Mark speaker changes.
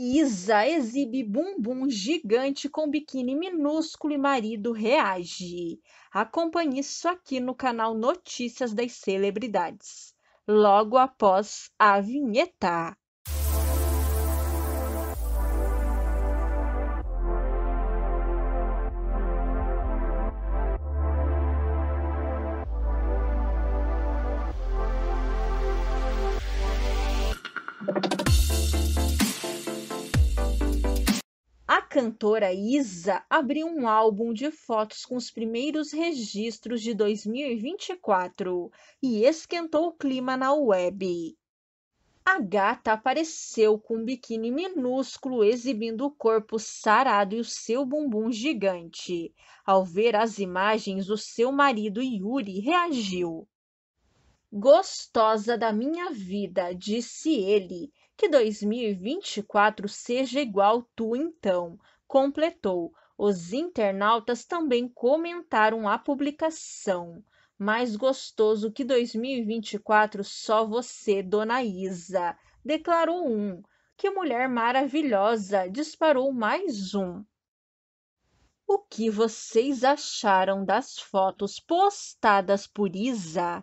Speaker 1: Isa exibe bumbum gigante com biquíni minúsculo e marido reage. Acompanhe isso aqui no canal Notícias das Celebridades, logo após a vinheta. cantora Isa abriu um álbum de fotos com os primeiros registros de 2024 e esquentou o clima na web. A gata apareceu com um biquíni minúsculo exibindo o corpo sarado e o seu bumbum gigante. Ao ver as imagens, o seu marido Yuri reagiu gostosa da minha vida, disse ele. Que 2024 seja igual tu então, completou. Os internautas também comentaram a publicação. Mais gostoso que 2024 só você, dona Isa, declarou um. Que mulher maravilhosa, disparou mais um. O que vocês acharam das fotos postadas por Isa?